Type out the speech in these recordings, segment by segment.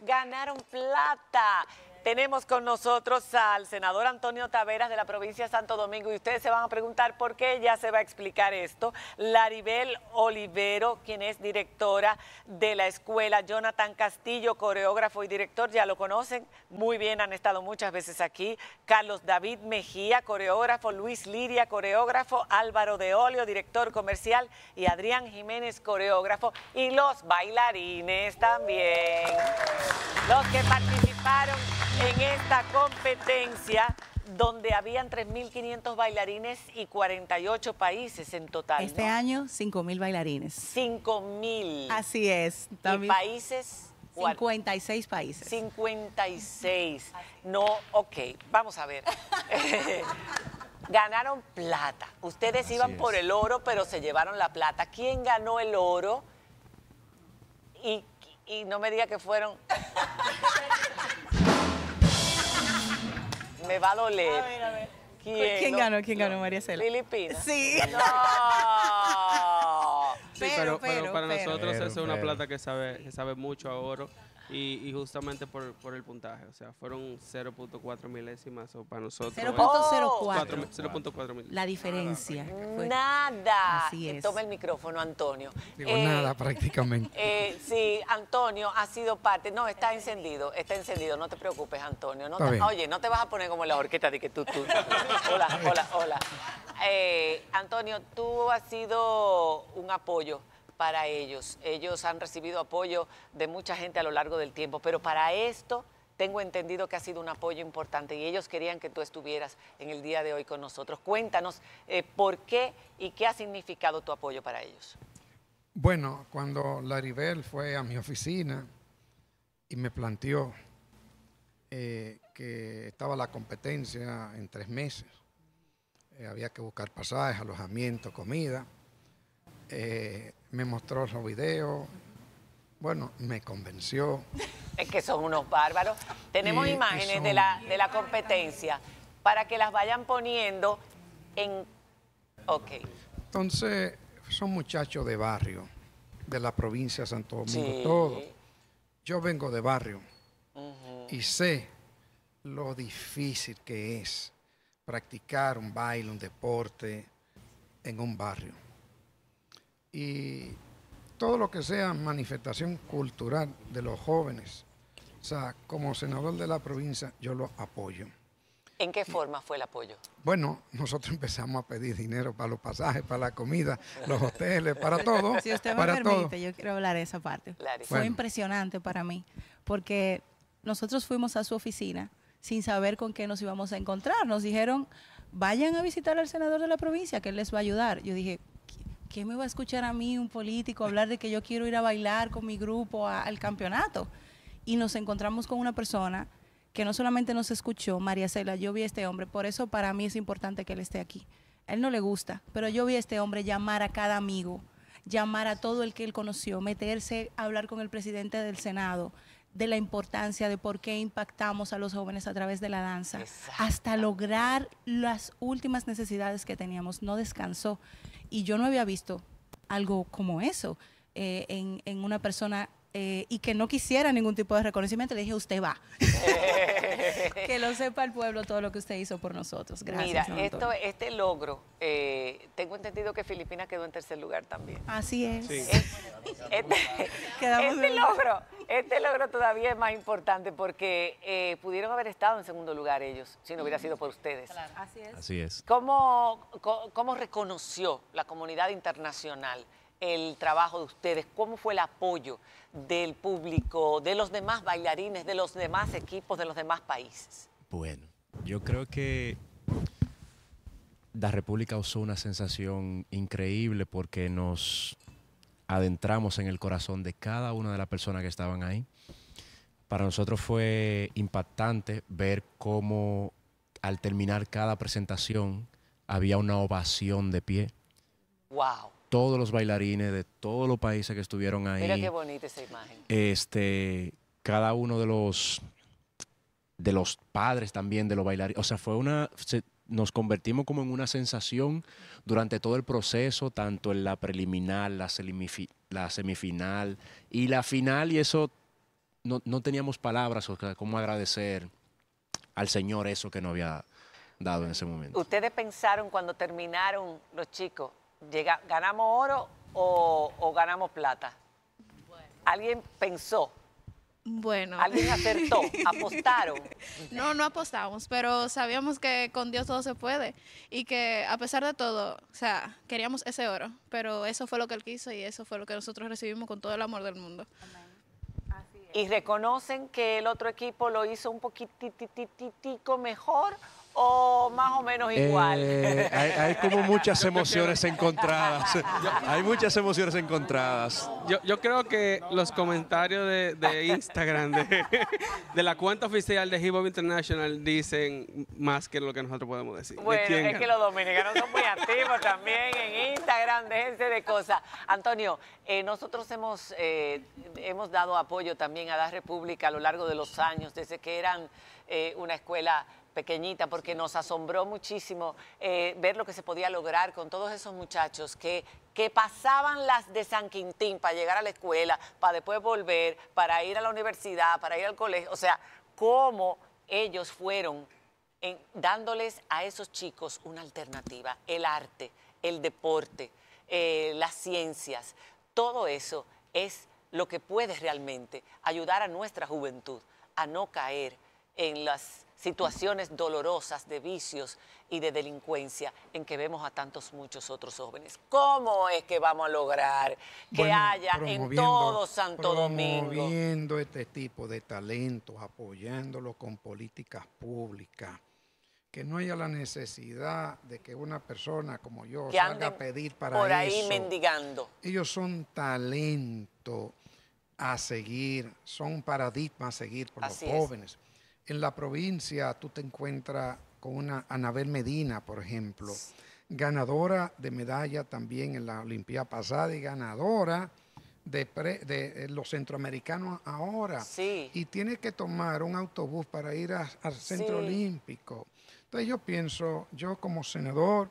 ganaron plata. Tenemos con nosotros al senador Antonio Taveras de la provincia de Santo Domingo y ustedes se van a preguntar por qué, ya se va a explicar esto. Laribel Olivero, quien es directora de la escuela, Jonathan Castillo, coreógrafo y director, ya lo conocen muy bien, han estado muchas veces aquí. Carlos David Mejía, coreógrafo, Luis Liria, coreógrafo, Álvaro de Olio, director comercial y Adrián Jiménez, coreógrafo y los bailarines también. Los que participaron en esta competencia donde habían 3.500 bailarines y 48 países en total. Este año, 5.000 bailarines. 5.000. Así es. Y países... 56 países. 56. No, ok, vamos a ver. Ganaron plata. Ustedes iban por el oro, pero se llevaron la plata. ¿Quién ganó el oro? y no me diga que fueron... Me va a doler. A ver, a ver. ¿Quién, ganó? ¿Quién ganó, María Cela? Filipinas. Sí. No. Sí, pero, para nosotros eso es una plata que sabe, que sabe mucho a oro y, justamente por, el puntaje. O sea, fueron 0.4 milésimas o para nosotros. 0.04. 0.4 La diferencia. Nada. Así es. Toma el micrófono, Antonio. Digo, eh, nada prácticamente. Eh, sí, Antonio ha sido parte. No, está encendido, está encendido. No te preocupes, Antonio. No oye, no te vas a poner como la horqueta de que tú, tú. hola, hola, hola. Eh, Antonio, tú has sido un apoyo para ellos. Ellos han recibido apoyo de mucha gente a lo largo del tiempo, pero para esto tengo entendido que ha sido un apoyo importante y ellos querían que tú estuvieras en el día de hoy con nosotros. Cuéntanos eh, por qué y qué ha significado tu apoyo para ellos. Bueno, cuando Laribel fue a mi oficina y me planteó eh, que estaba la competencia en tres meses, eh, había que buscar pasajes, alojamiento, comida. Eh, me mostró los videos, bueno, me convenció. Es que son unos bárbaros. Tenemos imágenes de, la, competencia para que las vayan poniendo en... Ok. Entonces, son muchachos de barrio, de la provincia de Santo Domingo, todo Yo vengo de barrio y sé lo difícil que es practicar un baile, un deporte en un barrio. Y todo lo que sea manifestación cultural de los jóvenes, o sea, como senador de la provincia, yo lo apoyo. ¿En qué forma fue el apoyo? Bueno, nosotros empezamos a pedir dinero para los pasajes, para la comida, los hoteles, para todo. Si usted me permite, yo quiero hablar de esa parte. Fue impresionante para mí, porque nosotros fuimos a su oficina sin saber con qué nos íbamos a encontrar. Nos dijeron, vayan a visitar al senador de la provincia, que él les va a ayudar. Yo dije, ¿qué me va a escuchar a mí un político hablar de que yo quiero ir a bailar con mi grupo al campeonato? Y nos encontramos con una persona que no solamente nos escuchó, María Cela, yo vi a este hombre, por eso para mí es importante que él esté aquí. A él no le gusta, pero yo vi a este hombre llamar a cada amigo, llamar a todo el que él conoció, meterse a hablar con el presidente del Senado, de la importancia de por qué impactamos a los jóvenes a través de la danza, hasta lograr las últimas necesidades que teníamos. No descansó. Y yo no había visto algo como eso eh, en, una persona eh, y que no quisiera ningún tipo de reconocimiento. Le dije, usted va. que lo sepa el pueblo todo lo que usted hizo por nosotros. Gracias. Mira, esto, este logro, eh, tengo entendido que Filipinas quedó en tercer lugar también. Así es. Este, este, este, logro, todavía es más importante porque eh, pudieron haber estado en segundo lugar ellos, si no hubiera sido por ustedes. así es. Así es. ¿Cómo, cómo reconoció la comunidad internacional? el trabajo de ustedes? ¿Cómo fue el apoyo del público, de los demás bailarines, de los demás equipos, de los demás países? Bueno, yo creo que la República usó una sensación increíble porque nos adentramos en el corazón de cada una de las personas que estaban ahí. Para nosotros fue impactante ver cómo al terminar cada presentación había una ovación de pie. Wow todos los bailarines de todos los países que estuvieron ahí. Mira qué bonita esa imagen. Este, cada uno de los de los padres también de los bailarines. O sea, fue una nos convertimos como en una sensación durante todo el proceso, tanto en la preliminar, la, semifinal y la final y eso no, teníamos palabras, o sea, cómo agradecer al Señor eso que nos había dado en ese momento. ¿Ustedes pensaron cuando terminaron los chicos llega, ¿ganamos oro o, ganamos plata? ¿Alguien pensó? Bueno. ¿Alguien acertó? ¿Apostaron? No, no apostamos, pero sabíamos que con Dios todo se puede y que a pesar de todo, o sea, queríamos ese oro, pero eso fue lo que Él quiso y eso fue lo que nosotros recibimos con todo el amor del mundo. ¿Y reconocen que el otro equipo lo hizo un poquitico mejor o más o menos igual? Eh, hay, como muchas emociones encontradas. hay muchas emociones encontradas. Yo, yo creo que los comentarios de, Instagram, de, la cuenta oficial de Hip International, dicen más que lo que nosotros podemos decir. Bueno, es que los dominicanos son muy activos también en Instagram, déjense de cosas. Antonio, eh, nosotros hemos, eh, hemos dado apoyo también a la República a lo largo de los años, desde que eran una escuela pequeñita, porque nos asombró muchísimo eh, ver lo que se podía lograr con todos esos muchachos que, que pasaban las de San Quintín para llegar a la escuela, para después volver, para ir a la universidad, para ir al colegio. O sea, cómo ellos fueron en, dándoles a esos chicos una alternativa, el arte, el deporte, eh, las ciencias, todo eso es lo que puede realmente ayudar a nuestra juventud a no caer en las situaciones dolorosas de vicios y de delincuencia en que vemos a tantos muchos otros jóvenes. ¿Cómo es que vamos a lograr que haya en todo Santo Domingo? Promoviendo este tipo de talentos, apoyándolo con políticas públicas que no haya la necesidad de que una persona como yo salga a pedir para por ahí mendigando. Ellos son talento a seguir, son paradigmas a seguir por los jóvenes en la provincia tú te encuentras con una Anabel Medina, por ejemplo, ganadora de medalla también en la Olimpiada pasada y ganadora de, eh, los centroamericanos ahora. Sí. Y tiene que tomar un autobús para ir al centro olímpico. Entonces yo pienso, yo como senador,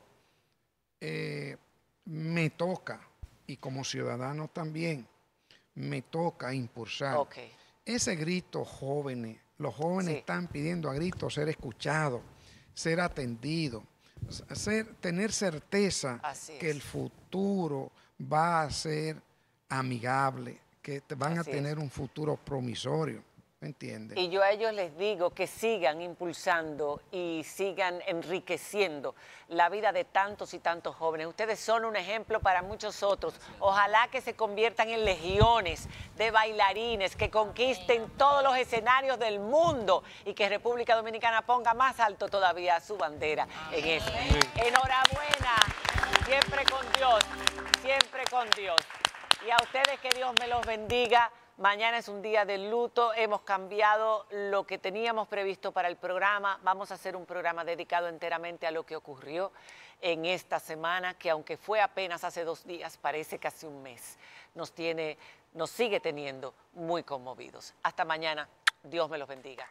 eh, me toca, y como ciudadano también, me toca impulsar ese grito jóvenes los jóvenes están pidiendo a gritos ser escuchados, ser atendidos, tener certeza que el futuro va a ser amigable, que van a tener un futuro promisorio. Y yo a ellos les digo que sigan impulsando y sigan enriqueciendo la vida de tantos y tantos jóvenes. Ustedes son un ejemplo para muchos otros. Ojalá que se conviertan en legiones de bailarines que conquisten todos los escenarios del mundo y que República Dominicana ponga más alto todavía su bandera en eso. Enhorabuena, siempre con Dios, siempre con Dios. Y a ustedes que Dios me los bendiga. Mañana es un día de luto, hemos cambiado lo que teníamos previsto para el programa, vamos a hacer un programa dedicado enteramente a lo que ocurrió en esta semana, que aunque fue apenas hace dos días, parece casi un mes, nos tiene, nos sigue teniendo muy conmovidos. Hasta mañana, Dios me los bendiga.